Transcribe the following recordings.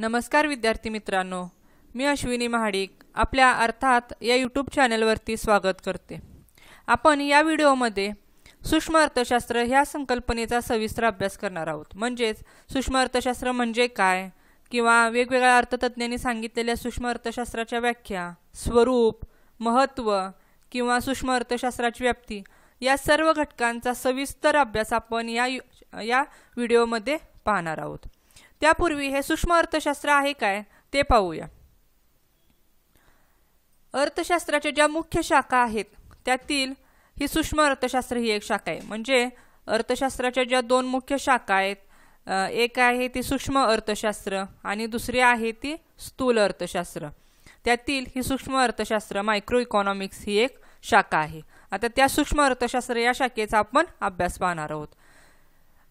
नमस्कार विद्यार्थी मित्रांनो मी अश्विनी महाडिक आपल्या अर्थात या यूट्यूब चॅनलवरती स्वागत करते आपण या व्हिडिओमध्ये सूक्ष्म अर्थशास्त्र ह्या संकल्पनेचा सविस्तर अभ्यास करणार आहोत म्हणजेच सूक्ष्म अर्थशास्त्र म्हणजे काय किंवा वेगवेगळ्या अर्थतज्ज्ञांनी सांगितलेल्या सूक्ष्म अर्थशास्त्राच्या व्याख्या स्वरूप महत्त्व किंवा सूक्ष्म अर्थशास्त्राची व्याप्ती या सर्व घटकांचा सविस्तर अभ्यास आपण या या व्हिडिओमध्ये पाहणार आहोत त्यापूर्वी हे सूक्ष्म अर्थशास्त्र आहे काय ते पाहूया अर्थशास्त्राच्या ज्या मुख्य शाखा आहेत त्यातील ही सूक्ष्म अर्थशास्त्र ही एक शाखा आहे म्हणजे अर्थशास्त्राच्या ज्या दोन मुख्य शाखा आहेत एक आहे ती सूक्ष्म अर्थशास्त्र आणि दुसरी आहे ती स्थूल अर्थशास्त्र त्यातील ही सूक्ष्म अर्थशास्त्र मायक्रो इकॉनॉमिक्स ही एक शाखा आहे आता त्या सूक्ष्म अर्थशास्त्र या शाखेचा आपण अभ्यास पाहणार आहोत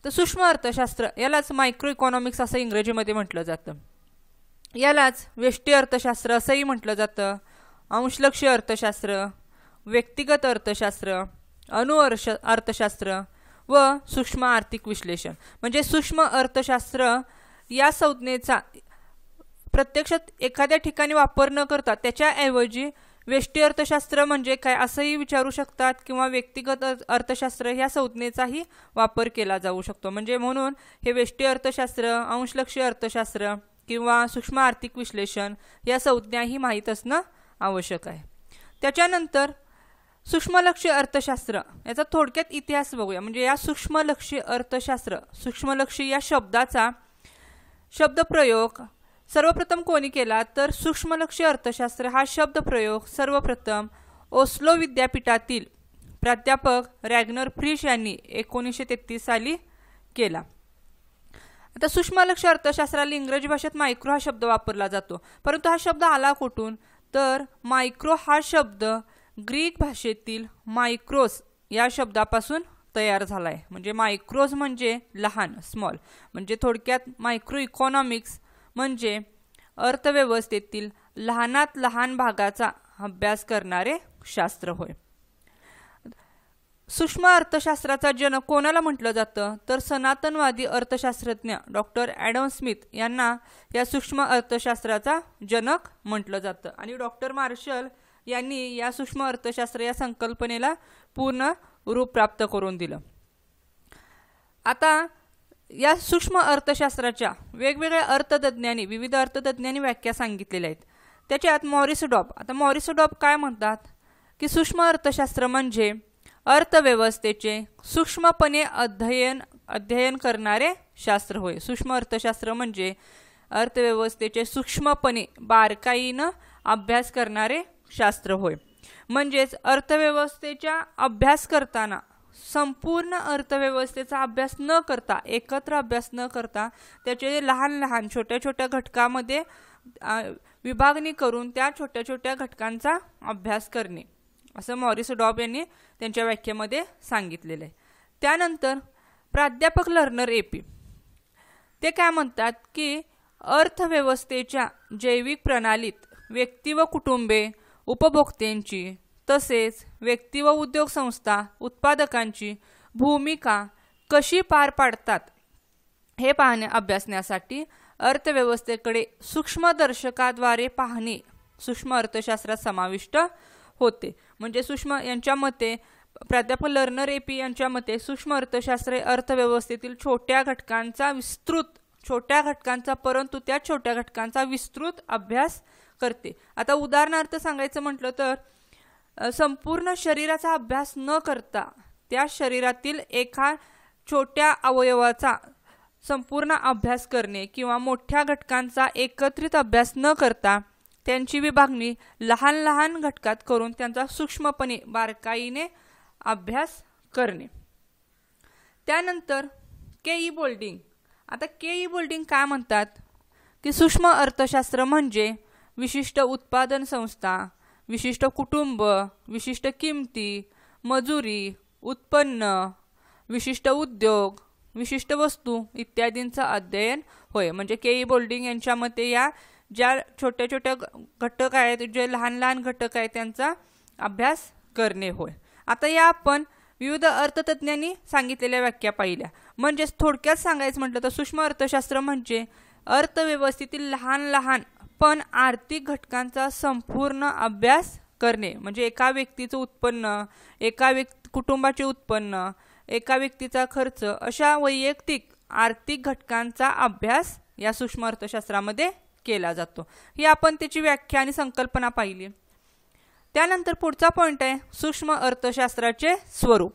तर सूक्ष्म अर्थशास्त्र यालाच मायक्रो इकॉनॉमिक्स असं इंग्रजीमध्ये म्हटलं जातं यालाच वेष्टी अर्थशास्त्र असंही म्हटलं जातं अंशलक्ष अर्थशास्त्र व्यक्तिगत अर्थशास्त्र अणुअर्श अर्थशास्त्र व सूक्ष्म आर्थिक विश्लेषण म्हणजे सूक्ष्म अर्थशास्त्र या संज्ञेचा प्रत्यक्षात एखाद्या ठिकाणी वापर न करता त्याच्याऐवजी वेष्टी अर्थशास्त्र म्हणजे काय असंही विचारू शकतात किंवा व्यक्तिगत अर्थशास्त्र ह्या संज्ञेचाही वापर केला जाऊ शकतो म्हणजे म्हणून हे वेष्टी अर्थशास्त्र अंशलक्षी अर्थशास्त्र किंवा सूक्ष्म आर्थिक विश्लेषण या संज्ञाही माहीत असणं आवश्यक आहे त्याच्यानंतर सूक्ष्मलक्ष्य अर्थशास्त्र याचा थोडक्यात इतिहास बघूया म्हणजे या सूक्ष्मलक्ष्य अर्थशास्त्र सूक्ष्मलक्ष्य या शब्दाचा शब्दप्रयोग सर्वप्रथम कोणी केला तर सूक्ष्मलक्ष अर्थशास्त्र हा शब्द प्रयोग सर्वप्रथम ओस्लो विद्यापीठातील प्राध्यापक रॅग्नर फ्रिश यांनी एकोणीसशे तेहतीस साली केला आता सूक्ष्मलक्ष अर्थशास्त्राला इंग्रजी भाषेत मायक्रो हा शब्द वापरला जातो परंतु हा शब्द आला कुठून तर मायक्रो हा शब्द ग्रीक भाषेतील मायक्रोस या शब्दापासून तयार झाला आहे म्हणजे मायक्रोज म्हणजे लहान स्मॉल म्हणजे थोडक्यात मायक्रो इकॉनॉमिक्स म्हणजे अर्थव्यवस्थेतील लहानात लहान भागाचा अभ्यास करणारे शास्त्र होय सूक्ष्म अर्थशास्त्राचा जनक कोणाला म्हटलं जातं तर सनातनवादी अर्थशास्त्रज्ञ डॉक्टर ॲडम स्मिथ यांना या सूक्ष्म अर्थशास्त्राचा जनक म्हटलं जातं आणि डॉक्टर मार्शल यांनी या सूक्ष्म अर्थशास्त्र या संकल्पनेला पूर्ण रूप प्राप्त करून दिलं आता या सूक्ष्म अर्थशास्त्राच्या वेगवेगळ्या अर्थतज्ज्ञांनी विविध अर्थतज्ज्ञांनी व्याख्या सांगितलेल्या आहेत त्याच्यात मॉरिस डॉप आता मॉरिस डॉप काय म्हणतात की सूक्ष्म अर्थशास्त्र म्हणजे अर्थव्यवस्थेचे सूक्ष्मपणे अध्ययन अध्ययन करणारे शास्त्र होय सूक्ष्म अर्थशास्त्र म्हणजे अर्थव्यवस्थेचे सूक्ष्मपणे बारकाईनं अभ्यास करणारे शास्त्र होय म्हणजेच अर्थव्यवस्थेच्या अभ्यास करताना संपूर्ण अर्थव्यवस्थेचा अभ्यास न करता एकत्र अभ्यास न करता त्याचे लहान लहान छोट्या छोट्या घटकामध्ये विभागणी करून त्या छोट्या छोट्या घटकांचा अभ्यास करणे असं मॉरिस डॉब यांनी त्यांच्या व्याख्येमध्ये सांगितलेलं आहे त्यानंतर प्राध्यापक लर्नर ए पी ते काय म्हणतात की अर्थव्यवस्थेच्या जैविक प्रणालीत व्यक्ती व कुटुंबे उपभोक्त्यांची तसेच व्यक्ती व उद्योग संस्था उत्पादकांची भूमिका कशी पार पाडतात हे पाहणे अभ्यासण्यासाठी अर्थव्यवस्थेकडे सूक्ष्मदर्शकाद्वारे पाहणे सूक्ष्म अर्थशास्त्रात समाविष्ट होते म्हणजे सूक्ष्म यांच्या मते प्राध्यापक लर्नर एपी यांच्या मते सूक्ष्म अर्थशास्त्र हे अर्थव्यवस्थेतील छोट्या घटकांचा विस्तृत छोट्या घटकांचा परंतु त्या छोट्या घटकांचा विस्तृत अभ्यास करते आता उदाहरणार्थ सांगायचं म्हटलं तर संपूर्ण शरीराचा अभ्यास न करता त्या शरीरातील एका छोट्या अवयवाचा संपूर्ण अभ्यास करणे किंवा मोठ्या घटकांचा एकत्रित अभ्यास न करता त्यांची विभागणी लहान लहान घटकात करून त्यांचा सूक्ष्मपणे बारकाईने अभ्यास करणे त्यानंतर के ई बोल्डिंग आता के ई बोल्डिंग काय म्हणतात की सूक्ष्म अर्थशास्त्र म्हणजे विशिष्ट उत्पादन संस्था विशिष्ट कुटुंब विशिष्ट किमती मजुरी उत्पन्न विशिष्ट उद्योग विशिष्ट वस्तू इत्यादींचं अध्ययन होय म्हणजे केई बोल्डिंग e यांच्या मते या ज्या छोट्या छोट्या घटक आहेत जे लहान लहान घटक आहेत त्यांचा अभ्यास करणे होय आता या आपण विविध अर्थतज्ज्ञांनी सांगितलेल्या व्याख्या पाहिल्या म्हणजेच थोडक्यात सांगायचं म्हटलं तर सूक्ष्म अर्थशास्त्र म्हणजे अर्थव्यवस्थेतील लहान लहान पण आर्थिक घटकांचा संपूर्ण अभ्यास करणे म्हणजे एका व्यक्तीचं उत्पन्न एका व्यक्ती कुटुंबाचे उत्पन्न एका व्यक्तीचा खर्च अशा वैयक्तिक आर्थिक घटकांचा अभ्यास या सूक्ष्म अर्थशास्त्रामध्ये केला जातो ही आपण त्याची व्याख्या आणि संकल्पना पाहिली त्यानंतर पुढचा पॉईंट आहे सूक्ष्म अर्थशास्त्राचे स्वरूप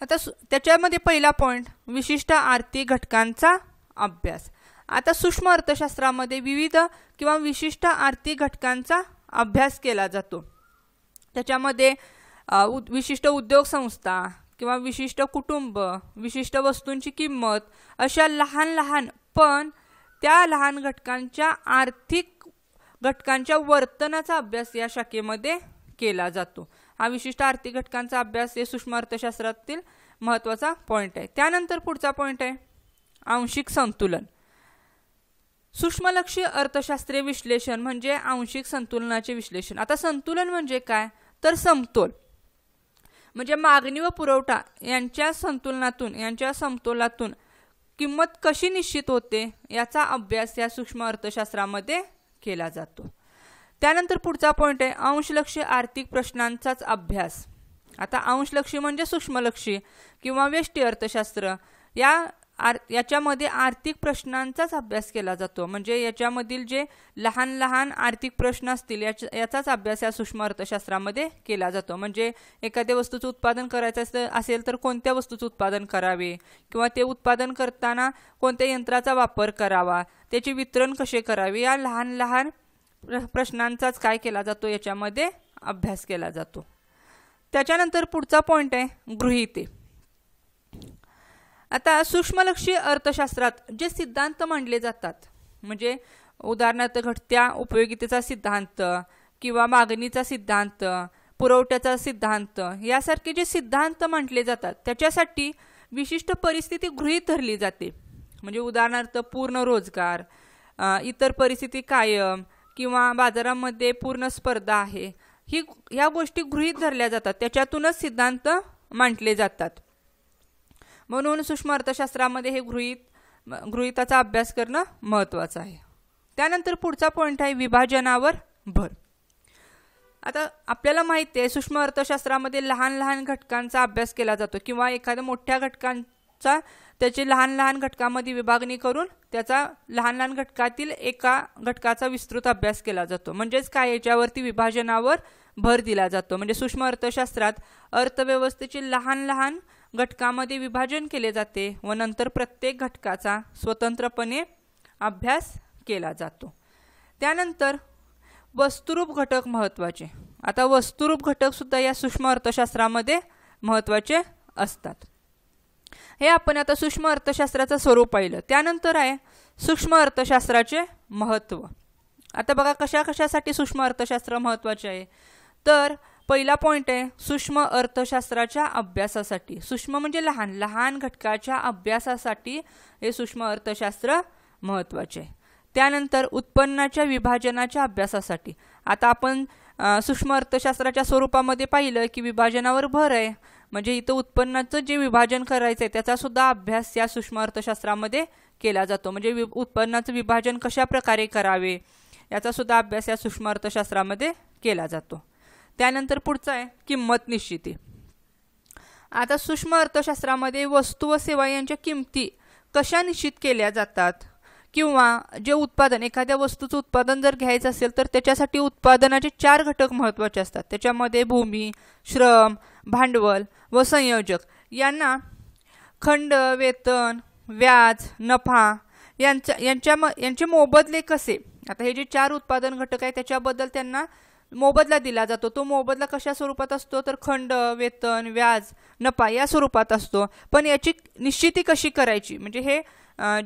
आता त्याच्यामध्ये पहिला पॉईंट विशिष्ट आर्थिक घटकांचा अभ्यास आता सूक्ष्म अर्थशास्त्रामध्ये विविध किंवा विशिष्ट आर्थिक घटकांचा अभ्यास केला जातो त्याच्यामध्ये विशिष्ट उद्योग संस्था किंवा विशिष्ट कुटुंब विशिष्ट वस्तूंची किंमत अशा लहान लहान पण त्या लहान घटकांच्या आर्थिक घटकांच्या वर्तनाचा अभ्यास या शाखेमध्ये केला जातो हा विशिष्ट आर्थिक घटकांचा अभ्यास हे सूक्ष्म अर्थशास्त्रातील महत्त्वाचा पॉईंट आहे त्यानंतर पुढचा पॉईंट आहे आंशिक संतुलन सूक्ष्मलक्षी अर्थशास्त्रीय विश्लेषण म्हणजे आंशिक संतुलनाचे विश्लेषण आता संतुलन म्हणजे काय तर समतोल म्हणजे मागणी व पुरवठा यांच्या संतुलनातून यांच्या समतोलातून किंमत कशी निश्चित होते याचा अभ्यास या सूक्ष्म अर्थशास्त्रामध्ये केला जातो त्यानंतर पुढचा पॉईंट आहे अंशलक्षी आर्थिक प्रश्नांचाच अभ्यास आता अंशलक्षी म्हणजे सूक्ष्मलक्षी किंवा व्यष्टी अर्थशास्त्र या आर याच्यामध्ये आर्थिक प्रश्नांचाच अभ्यास केला जातो म्हणजे याच्यामधील जे लहान लहान आर्थिक प्रश्न असतील याचा याचाच अभ्यास या सूक्ष्म अर्थशास्त्रामध्ये केला जातो म्हणजे एखाद्या वस्तूचं उत्पादन करायचं असेल तर कोणत्या वस्तूचं उत्पादन करावे किंवा ते उत्पादन करताना कोणत्या यंत्राचा वापर करावा त्याचे वितरण कसे करावे या लहान लहान प्रश्नांचाच काय केला जातो याच्यामध्ये अभ्यास केला जातो त्याच्यानंतर पुढचा पॉईंट आहे गृहिते आता सूक्ष्मलक्षी अर्थशास्त्रात जे सिद्धांत मांडले जातात म्हणजे उदाहरणार्थ घटत्या उपयोगितेचा सिद्धांत किंवा मागणीचा सिद्धांत पुरवठ्याचा सिद्धांत यासारखे जे सिद्धांत मांडले जातात त्याच्यासाठी विशिष्ट परिस्थिती गृहीत धरली जाते म्हणजे उदाहरणार्थ पूर्ण रोजगार इतर परिस्थिती कायम किंवा बाजारामध्ये पूर्ण स्पर्धा आहे ही ह्या गोष्टी गृहीत धरल्या जातात त्याच्यातूनच सिद्धांत मांडले जातात म्हणून सूक्ष्म अर्थशास्त्रामध्ये हे गृहित गृहिताचा अभ्यास करणं महत्त्वाचं आहे त्यानंतर पुढचा पॉईंट आहे विभाजनावर भर आता आपल्याला माहिती आहे सूक्ष्म अर्थशास्त्रामध्ये लहान लहान घटकांचा अभ्यास केला जातो किंवा एखाद्या मोठ्या घटकांचा त्याची लहान लहान घटकामध्ये विभागणी करून त्याचा लहान लहान घटकातील एका घटकाचा विस्तृत अभ्यास केला जातो म्हणजेच काय याच्यावरती विभाजनावर भर दिला जातो म्हणजे सूक्ष्म अर्थशास्त्रात अर्थव्यवस्थेची लहान लहान घटकामध्ये विभाजन केले जाते व नंतर प्रत्येक घटकाचा स्वतंत्रपणे अभ्यास केला जातो त्यानंतर वस्तुरूप घटक महत्त्वाचे आता वस्तुरूप घटकसुद्धा या सूक्ष्म अर्थशास्त्रामध्ये महत्त्वाचे असतात हे आपण आता सूक्ष्म अर्थशास्त्राचं स्वरूप पाहिलं त्यानंतर आहे सूक्ष्म अर्थशास्त्राचे महत्त्व आता बघा कशा कशासाठी सूक्ष्म अर्थशास्त्र महत्त्वाचे आहे तर पहिला पॉईंट आहे सूक्ष्म अर्थशास्त्राच्या अभ्यासासाठी सूक्ष्म म्हणजे लहान लहान घटकाच्या अभ्यासासाठी हे सूक्ष्म अर्थशास्त्र महत्त्वाचे आहे त्यानंतर उत्पन्नाच्या विभाजनाच्या अभ्यासासाठी आता आपण सूक्ष्म अर्थशास्त्राच्या स्वरूपामध्ये पाहिलं की विभाजनावर भर आहे म्हणजे इथं उत्पन्नाचं जे विभाजन करायचं आहे त्याचासुद्धा अभ्यास या सूक्ष्म अर्थशास्त्रामध्ये केला जातो म्हणजे वि उत्पन्नाचं विभाजन कशा प्रकारे करावे याचासुद्धा अभ्यास या सूक्ष्म अर्थशास्त्रामध्ये केला जातो त्यानंतर पुढचं आहे किंमत निश्चिती आता सूक्ष्म अर्थशास्त्रामध्ये वस्तू व सेवा यांच्या किमती कशा निश्चित केल्या जातात किंवा जे उत्पादन एखाद्या वस्तूचं उत्पादन जर घ्यायचं असेल तर त्याच्यासाठी उत्पादनाचे चार घटक महत्त्वाचे असतात त्याच्यामध्ये भूमी श्रम भांडवल व संयोजक यांना खंड वेतन व्याज नफा यांच्या यांच्या म यांचे मोबदले कसे आता हे जे चार उत्पादन घटक आहे त्याच्याबद्दल त्यांना मोबदला दिला जातो तो मोबदला कशा स्वरूपात असतो तर खंड वेतन व्याज नफा या स्वरूपात असतो पण याची निश्चिती कशी करायची म्हणजे हे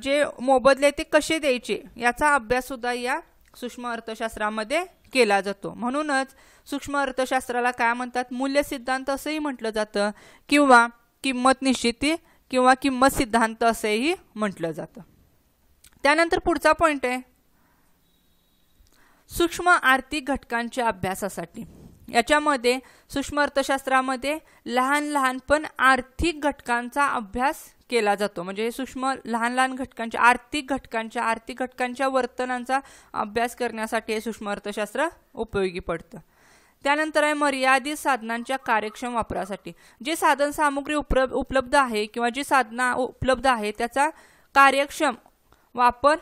जे मोबदले ते कसे द्यायचे याचा अभ्याससुद्धा या सूक्ष्म अर्थशास्त्रामध्ये केला जातो म्हणूनच सूक्ष्म अर्थशास्त्राला काय म्हणतात मूल्य सिद्धांत असंही म्हटलं जातं किंवा किंमत निश्चिती किंवा किंमत सिद्धांत असंही म्हटलं जातं त्यानंतर पुढचा पॉईंट आहे सूक्ष्म आर्थिक घटकांच्या अभ्यासासाठी याच्यामध्ये सूक्ष्म अर्थशास्त्रामध्ये लहान लहान पण आर्थिक घटकांचा अभ्यास केला जातो म्हणजे सूक्ष्म लहान लहान घटकांच्या आर्थिक घटकांच्या आर्थिक घटकांच्या वर्तनांचा अभ्यास करण्यासाठी हे सूक्ष्म अर्थशास्त्र उपयोगी पडतं त्यानंतर आहे मर्यादित साधनांच्या कार्यक्षम वापरासाठी जे साधन सामुग्री उपलब्ध आहे किंवा जी साधना उपलब्ध आहे त्याचा कार्यक्षम वापर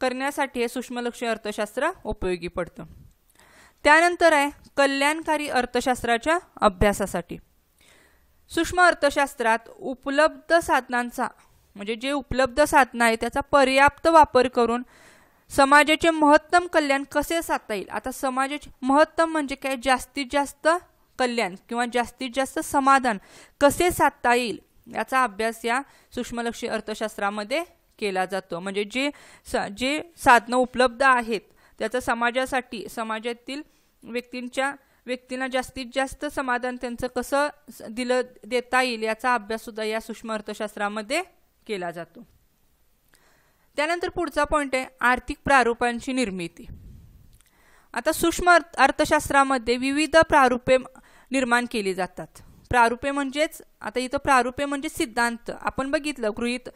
करण्यासाठी हे सूक्ष्मलक्षी अर्थशास्त्र उपयोगी पडतं त्यानंतर आहे कल्याणकारी अर्थशास्त्राच्या अभ्यासासाठी सूक्ष्म अर्थशास्त्रात उपलब्ध साधनांचा म्हणजे जे उपलब्ध साधनं आहे त्याचा पर्याप्त वापर करून समाजाचे महत्तम कल्याण कसे साधता येईल आता समाजाचे महत्तम म्हणजे काय जास्तीत जास्त कल्याण किंवा जास्तीत जास्त समाधान कसे साधता येईल याचा अभ्यास या सूक्ष्मलक्षी अर्थशास्त्रामध्ये केला जातो म्हणजे जे सा जे साधनं उपलब्ध आहेत त्याचा समाजासाठी समाजातील व्यक्तींच्या व्यक्तींना जास्तीत जास्त समाधान त्यांचं कसं दिलं देता येईल याचा अभ्याससुद्धा या सूक्ष्म अर्थशास्त्रामध्ये केला जातो त्यानंतर पुढचा पॉईंट आहे आर्थिक प्रारूपांची निर्मिती आता सूक्ष्म अर्थशास्त्रामध्ये विविध प्रारूपे निर्माण केली जातात प्रारूपे म्हणजेच आता इथं प्रारूपे म्हणजे सिद्धांत आपण बघितलं गृहित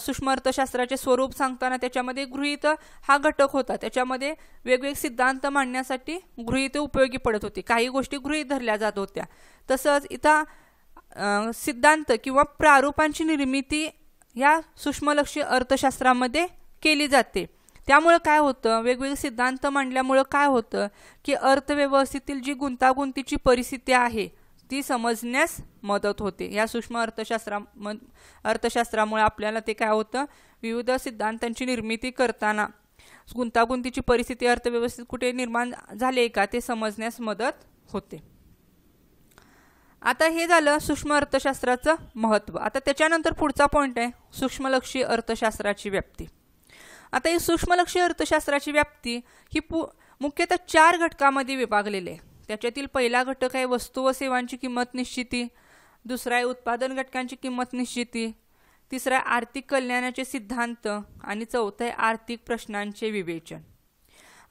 सूक्ष्म अर्थशास्त्राचे स्वरूप सांगताना त्याच्यामध्ये गृहित हा घटक होता त्याच्यामध्ये वेगवेगळे सिद्धांत मांडण्यासाठी गृहित उपयोगी पडत होती काही गोष्टी गृहित धरल्या जात होत्या तसंच इथं सिद्धांत किंवा प्रारूपांची निर्मिती या सूक्ष्मलक्षी अर्थशास्त्रामध्ये केली जाते त्यामुळं काय होतं वेगवेगळे सिद्धांत मांडल्यामुळं काय होतं की अर्थव्यवस्थेतील जी गुंतागुंतीची परिस्थिती आहे ती समजण्यास मदत होते या सूक्ष्म अर्थशास्त्रा अर्थशास्त्रामुळे आपल्याला ते काय होतं विविध सिद्धांतांची निर्मिती करताना गुंतागुंतीची परिस्थिती अर्थव्यवस्थेत कुठे निर्माण झाले का ते समजण्यास मदत होते आता हे झालं सूक्ष्म अर्थशास्त्राचं महत्त्व आता त्याच्यानंतर पुढचा पॉईंट आहे सूक्ष्मलक्षी अर्थशास्त्राची व्याप्ती आता ही सूक्ष्मलक्षी अर्थशास्त्राची व्याप्ती ही पु मुख्यतः चार घटकामध्ये विभागलेली आहे त्याच्यातील पहिला घटक आहे वस्तू व सेवांची किंमत निश्चिती दुसरा आहे उत्पादन घटकांची किंमत निश्चिती तिसरा आर्थिक कल्याणाचे सिद्धांत आणि चौथं आहे आर्थिक प्रश्नांचे विवेचन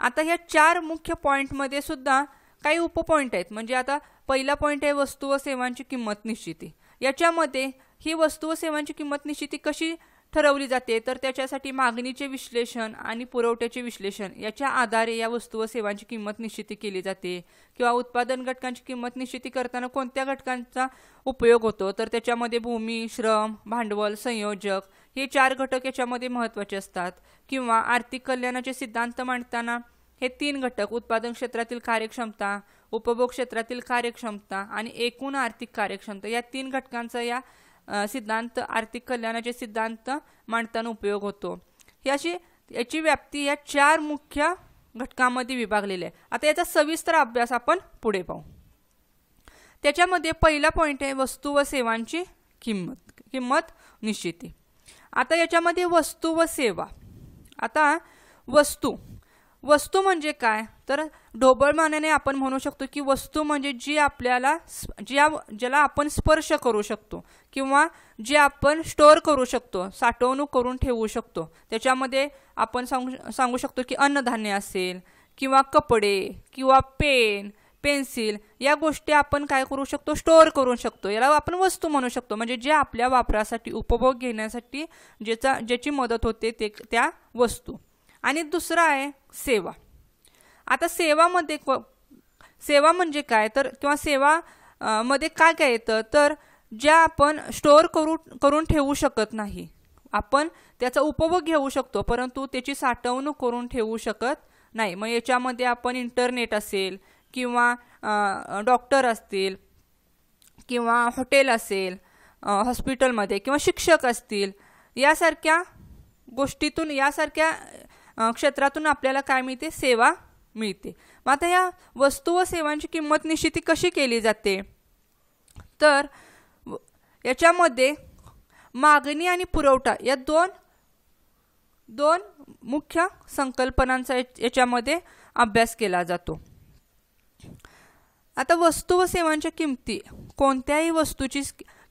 आता ह्या चार मुख्य पॉईंटमध्ये सुद्धा काही उपपॉईंट आहेत म्हणजे आता पहिला पॉईंट आहे वस्तू व सेवांची किंमत निश्चिती याच्यामध्ये ही वस्तू व सेवांची किंमत निश्चिती कशी ठरवली जाते तर त्याच्यासाठी मागणीचे विश्लेषण आणि पुरवठ्याचे विश्लेषण याच्या आधारे या वस्तू व सेवांची किंमत निश्चिती केली जाते किंवा उत्पादन घटकांची किंमत निश्चिती करताना कोणत्या घटकांचा उपयोग होतो तर त्याच्यामध्ये भूमी श्रम भांडवल संयोजक हे चार घटक याच्यामध्ये महत्त्वाचे असतात किंवा आर्थिक कल्याणाचे सिद्धांत मांडताना हे तीन घटक उत्पादन क्षेत्रातील कार्यक्षमता उपभोग क्षेत्रातील कार्यक्षमता आणि एकूण आर्थिक कार्यक्षमता या तीन घटकांचा या सिद्धांत आर्थिक कल्याणाचे सिद्धांत मांडताना उपयोग होतो ही अशी याची व्याप्ती या चार मुख्य घटकामध्ये विभागलेली आहे आता याचा सविस्तर अभ्यास आपण पुढे पाहू त्याच्यामध्ये पहिला पॉईंट आहे वस्तू व सेवांची किंमत किंमत निश्चिती आता याच्यामध्ये वस्तू व सेवा आता वस्तू वस्तू म्हणजे काय तर ढोबळमानाने आपण म्हणू शकतो की वस्तू म्हणजे जी आपल्याला ज्या ज्याला आपण स्पर्श करू शकतो किंवा जे आपण स्टोअर करू शकतो साठवणूक करून ठेवू शकतो त्याच्यामध्ये आपण सांगू सांगू शकतो की अन्नधान्य असेल किंवा कपडे किंवा पेन पेन्सिल या गोष्टी आपण काय करू शकतो स्टोअर करू शकतो याला आपण वस्तू म्हणू शकतो म्हणजे जे आपल्या वापरासाठी उपभोग घेण्यासाठी ज्याचा ज्याची मदत होते ते त्या वस्तू आणि दुसरा आहे सेवा आता सेवामध्ये सेवा म्हणजे काय तर किंवा सेवा मध्ये काय काय येतं तर ज्या आपण स्टोअर करू करून ठेवू शकत नाही आपण त्याचा उपभोग घेऊ शकतो परंतु त्याची साठवणूक करून ठेवू शकत नाही मग याच्यामध्ये आपण इंटरनेट असेल किंवा डॉक्टर असतील किंवा हॉटेल असेल हॉस्पिटलमध्ये किंवा शिक्षक असतील यासारख्या गोष्टीतून यासारख्या क्षेत्रातून आपल्याला काय मिळते सेवा मिळते मग आता या वस्तू व सेवांची किंमत निश्चिती कशी केली जाते तर याच्यामध्ये मागणी आणि पुरवठा या दोन दोन मुख्य संकल्पनांचा याच्यामध्ये अभ्यास केला जातो आता वस्तू व सेवांच्या किमती कोणत्याही वस्तूची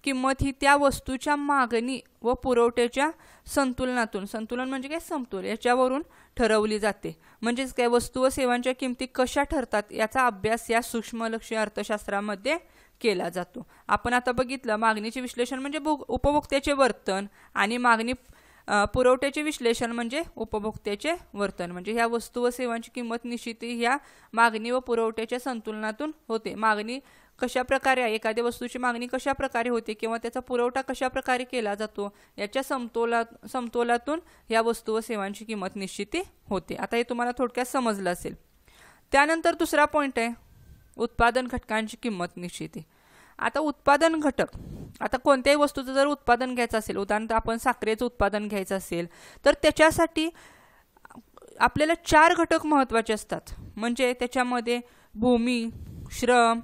किंमत ही त्या वस्तूच्या मागणी व पुरवठ्याच्या संतुलनातून संतुलन म्हणजे काय समतोल याच्यावरून ठरवली जाते म्हणजेच काय वस्तू व सेवांच्या किमती कशा ठरतात याचा अभ्यास या सूक्ष्मलक्षी अर्थशास्त्रामध्ये केला जातो आपण आता बघितलं मागणीचे विश्लेषण म्हणजे उपभोक्त्याचे वर्तन आणि मागणी पुरवठ्याचे विश्लेषण म्हणजे उपभोक्त्याचे वर्तन म्हणजे ह्या वस्तू व सेवांची किंमत निश्चिती ह्या मागणी व पुरवठ्याच्या संतुलनातून होते मागणी कशा प्रकारे एखाद्या वस्तूची मागणी कशा प्रकारे होते किंवा त्याचा पुरवठा कशा प्रकारे केला जातो याच्या समतोला समतोलातून या वस्तू व सेवांची किंमत निश्चिती होते आता हे तुम्हाला थोडक्यात समजलं असेल त्यानंतर दुसरा पॉईंट आहे उत्पादन घटकांची किंमत निश्चिती आता उत्पादन घटक आता कोणत्याही वस्तूचं जर उत्पादन घ्यायचं असेल उदाहरणार्थ आपण साखरेचं उत्पादन घ्यायचं असेल तर त्याच्यासाठी आपल्याला चार घटक महत्त्वाचे असतात म्हणजे त्याच्यामध्ये भूमी श्रम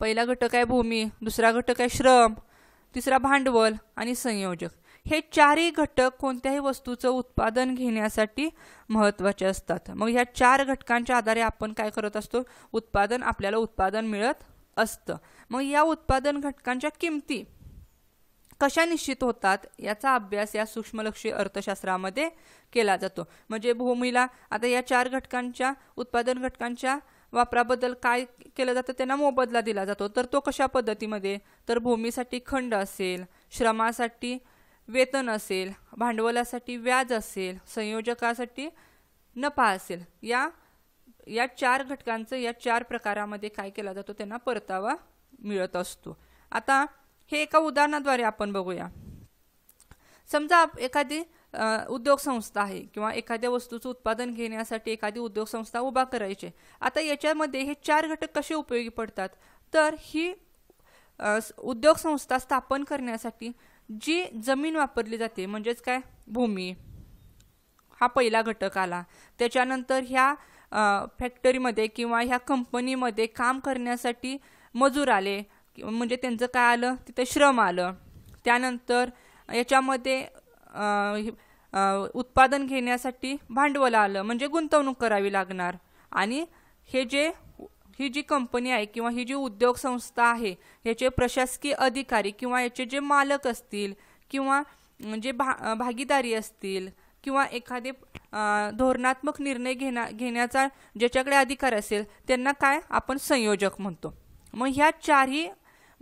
पहिला घटक आहे भूमी दुसरा घटक आहे श्रम तिसरा भांडवल आणि संयोजक हे चारही घटक कोणत्याही वस्तूचं उत्पादन घेण्यासाठी महत्त्वाचे असतात मग ह्या चार घटकांच्या आधारे आपण काय करत असतो उत्पादन आपल्याला उत्पादन मिळत असतं मग या उत्पादन घटकांच्या किमती कशा निश्चित होतात याचा अभ्यास या सूक्ष्मलक्षी अर्थशास्त्रामध्ये केला जातो म्हणजे भूमीला आता या चार घटकांच्या उत्पादन घटकांच्या वापराबद्दल काय केलं जातं त्यांना मोबदला दिला जातो तर तो कशा पद्धतीमध्ये तर भूमीसाठी खंड असेल श्रमासाठी वेतन असेल भांडवलासाठी व्याज असेल संयोजकासाठी नफा असेल या या चार घटकांचं या चार प्रकारामध्ये काय केला जातो त्यांना परतावा मिळत असतो आता हे एका उदाहरणाद्वारे आपण बघूया समजा एखादी उद्योगसंस्था आहे किंवा एखाद्या वस्तूचं उत्पादन घेण्यासाठी एखादी उद्योगसंस्था उभा करायची आता याच्यामध्ये हे चार घटक कसे उपयोगी पडतात तर ही उद्योगसंस्था स्थापन करण्यासाठी जी जमीन वापरली जाते म्हणजेच काय भूमी हा पहिला घटक आला त्याच्यानंतर ह्या फॅक्टरीमध्ये किंवा ह्या कंपनीमध्ये काम करण्यासाठी मजूर आले म्हणजे त्यांचं काय आलं तिथं श्रम आलं त्यानंतर याच्यामध्ये उत्पादन घेण्यासाठी भांडवल आलं म्हणजे गुंतवणूक करावी लागणार आणि हे जे ही जी कंपनी आहे किंवा ही जी उद्योग संस्था आहे याचे प्रशासकीय अधिकारी किंवा याचे जे मालक असतील किंवा जे म्हणजे भा भागीदारी असतील किंवा एखादे धोरणात्मक निर्णय घेण्या घेण्याचा ज्याच्याकडे अधिकार असेल त्यांना काय आपण संयोजक म्हणतो मग ह्या चारही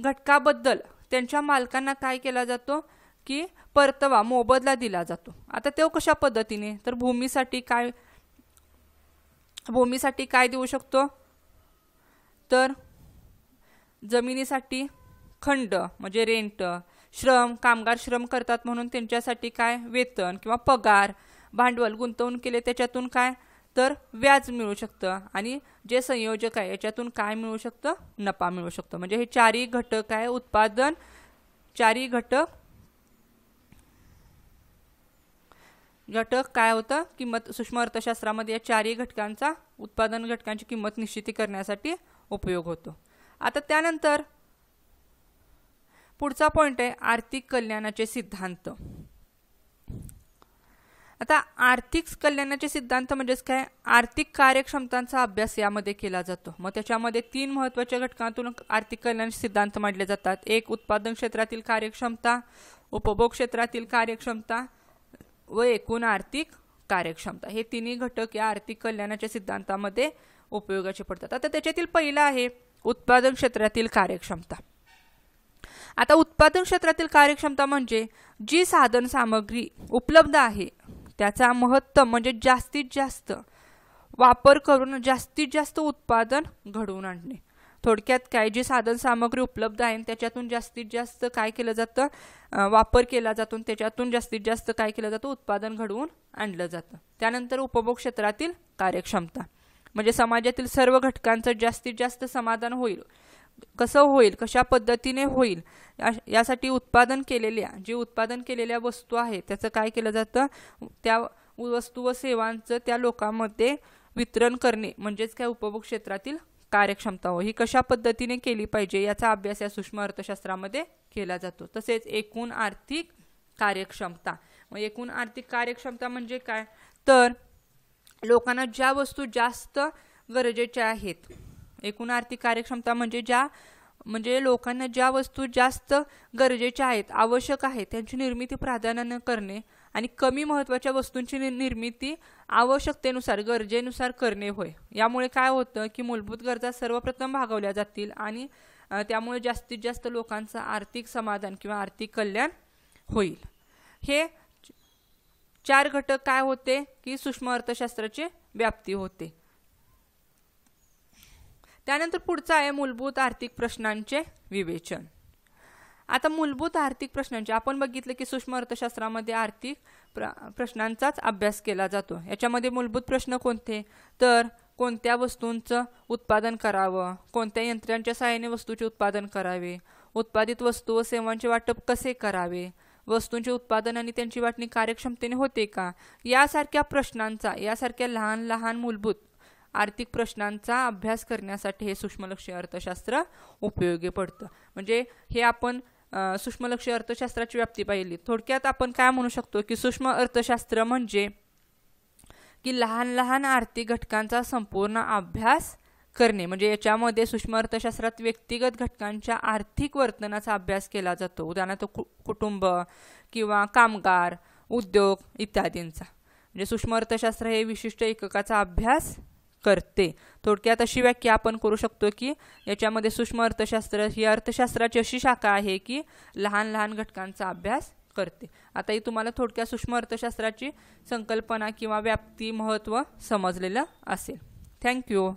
घटकाबद्दल त्यांच्या मालकांना काय केला जातो की परतवा मोबदला दिला जातो आता तो कशा पद्धतीने तर भूमीसाठी काय भूमीसाठी काय देऊ शकतो तर जमिनीसाठी खंड म्हणजे रेंट श्रम कामगार श्रम करतात म्हणून त्यांच्यासाठी काय वेतन किंवा पगार भांडवल गुंतवणूक केले त्याच्यातून काय तर व्याज मिळू शकतं आणि जे संयोजक आहे याच्यातून काय मिळू शकतं नफा मिळू शकतो म्हणजे हे चारही घटक आहे उत्पादन चारही घटक घटक काय होतं किंमत सूक्ष्म अर्थशास्त्रामध्ये या चारही घटकांचा उत्पादन घटकांची किंमत निश्चिती करण्यासाठी उपयोग होतो आता त्यानंतर पुढचा पॉईंट आहे आर्थिक कल्याणाचे सिद्धांत आता आर्थिक कल्याणाचे सिद्धांत म्हणजेच काय आर्थिक कार्यक्षमतांचा अभ्यास यामध्ये केला जातो मग त्याच्यामध्ये तीन महत्त्वाच्या घटकांतून आर्थिक कल्याणाचे सिद्धांत मांडले जातात एक उत्पादन क्षेत्रातील कार्यक्षमता उपभोग क्षेत्रातील कार्यक्षमता व एकूण आर्थिक कार्यक्षमता हे तिन्ही घटक या आर्थिक कल्याणाच्या सिद्धांतामध्ये उपयोगाचे पडतात आता त्याच्यातील पहिलं आहे उत्पादन क्षेत्रातील कार्यक्षमता आता उत्पादन क्षेत्रातील कार्यक्षमता म्हणजे जी साधन सामग्री उपलब्ध आहे त्याचा महत्त्व म्हणजे जास्तीत जास्त वापर करून जास्तीत जास्त उत्पादन घडवून आणणे थोडक्यात काय साधन साधनसामग्री उपलब्ध आहे त्याच्यातून जास्तीत जास्त काय केलं जातं वापर केला जातो त्याच्यातून जास्तीत जास्त काय केलं जातं उत्पादन घडवून आणलं जातं त्यानंतर उपभोग क्षेत्रातील कार्यक्षमता म्हणजे समाजातील सर्व घटकांचं जास्तीत जास्त समाधान होईल कसं होईल कशा पद्धतीने होईल यासाठी उत्पादन केलेल्या जे उत्पादन केलेल्या वस्तू आहे त्याचं काय केलं जातं त्या वस्तू व सेवांचं त्या लोकांमध्ये वितरण करणे म्हणजेच काय उपभोग क्षेत्रातील कार्यक्षमता हो ही कशा पद्धतीने केली पाहिजे याचा अभ्यास या सूक्ष्म अर्थशास्त्रामध्ये केला जातो तसेच एकूण आर्थिक कार्यक्षमता मग एकूण आर्थिक कार्यक्षमता म्हणजे काय तर लोकांना ज्या वस्तू जास्त गरजेच्या आहेत एकूण आर्थिक कार्यक्षमता म्हणजे ज्या म्हणजे लोकांना ज्या वस्तू जास्त गरजेच्या आहेत आवश्यक आहेत त्यांची निर्मिती प्राधान्यानं करणे आणि कमी महत्त्वाच्या वस्तूंची निर्मिती आवश्यकतेनुसार गरजेनुसार करणे होय यामुळे काय होतं की मूलभूत गरजा सर्वप्रथम भागवल्या जातील आणि त्यामुळे जास्तीत जास्त लोकांचं आर्थिक समाधान किंवा आर्थिक कल्याण होईल हे चार घटक काय होते की सूक्ष्म अर्थशास्त्राची व्याप्ती होते त्यानंतर पुढचं आहे मूलभूत आर्थिक प्रश्नांचे विवेचन आता मूलभूत आर्थिक प्रश्नांचे आपण बघितलं की सूक्ष्म अर्थशास्त्रामध्ये आर्थिक प्र प्रश्नांचाच अभ्यास केला जातो याच्यामध्ये मूलभूत प्रश्न कोणते तर कोणत्या वस्तूंचं उत्पादन करावं कोणत्या यंत्रांच्या सहाय्याने वस्तूचे उत्पादन करावे उत्पादित वस्तू व सेवांचे वाटप कसे करावे वस्तूंचे उत्पादन आणि त्यांची वाटणी कार्यक्षमतेने होते का यासारख्या प्रश्नांचा यासारख्या लहान लहान मूलभूत आर्थिक प्रश्नांचा अभ्यास करण्यासाठी हे सूक्ष्मलक्ष अर्थशास्त्र उपयोगी पडतं म्हणजे हे आपण सूक्ष्मलक्ष अर्थशास्त्राची व्याप्ती पाहिली थोडक्यात आपण काय म्हणू शकतो की सूक्ष्म अर्थशास्त्र म्हणजे की लहान लहान आर्थिक घटकांचा संपूर्ण अभ्यास करणे म्हणजे याच्यामध्ये सूक्ष्म अर्थशास्त्रात व्यक्तिगत घटकांच्या आर्थिक वर्तनाचा अभ्यास केला जातो उदाहरणार्थ कुटुंब किंवा कामगार उद्योग इत्यादींचा म्हणजे सूक्ष्म अर्थशास्त्र हे विशिष्ट एककाचा अभ्यास करते थोडक्यात अशी व्याख्या आपण करू शकतो की याच्यामध्ये सूक्ष्म अर्थशास्त्र ही अर्थशास्त्राची अशी शाखा आहे की लहान लहान घटकांचा अभ्यास करते आता ही तुम्हाला थोडक्यात सूक्ष्म अर्थशास्त्राची संकल्पना किंवा व्याप्ती महत्त्व समजलेलं असेल थँक्यू